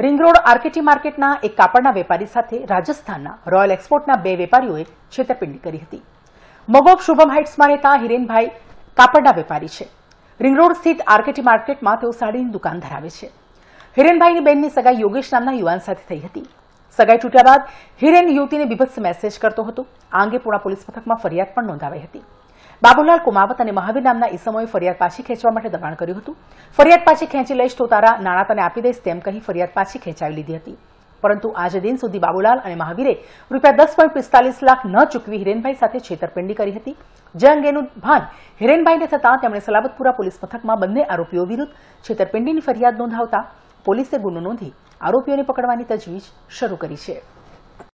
ring road આરકેટી માર્કેટના એક કાપડના વેપારી સાથે રાજસ્થાનના રોયલ એક્સપોર્ટના બે વેપારીઓએ છેતરપિંડી કરી હતી મગોબ શુભમ હાઇટ્સમાં રહેતા હિરેનભાઈ કાપડના વેપારી છે રિંગરોડ સ્થિત આરકેટી માર્કેટમાં તેઓ સાડીની દુકાન ધરાવે છે હિરેનભાઈની બહેનની સગાઈ યોગેશ નામના યુવાન સાથે થઈ હતી સગાઈ તૂટ્યા બાદ હિરેન યુવતીને વિભત્સ મેસેજ કરતો હતો આ અંગે પુણા પોલીસ મથકમાં ફરિયાદ પણ નોંધાવી હતી બાબુલાલ કુમાવત અને મહાવીર નામના ઈસમોએ ફરિયાદ પાછી ખેંચવા માટે દબાણ કર્યું હતું ફરિયાદ પાછી ખેંચી લઈશ તો તારા નાણાં તને આપી દઈશ તેમ કહી ફરિયાદ પાછી ખેંચાવી લીધી હતી પરંતુ આજે દિન સુધી બાબુલાલ અને મહાવીરે રૂપિયા દસ પોઈન્ટ પિસ્તાલીસ લાખ ન ચૂકવી હિરેનભાઈ સાથે છેતરપિંડી કરી હતી જે અંગેનું ભાન હિરેનભાઈને થતાં તેમણે સલાબતપુરા પોલીસ મથકમાં બંને આરોપીઓ વિરુદ્ધ છેતરપિંડીની ફરિયાદ નોંધાવતા પોલીસે ગુનો નોંધી આરોપીઓને પકડવાની તજવીજ શરૂ કરી છે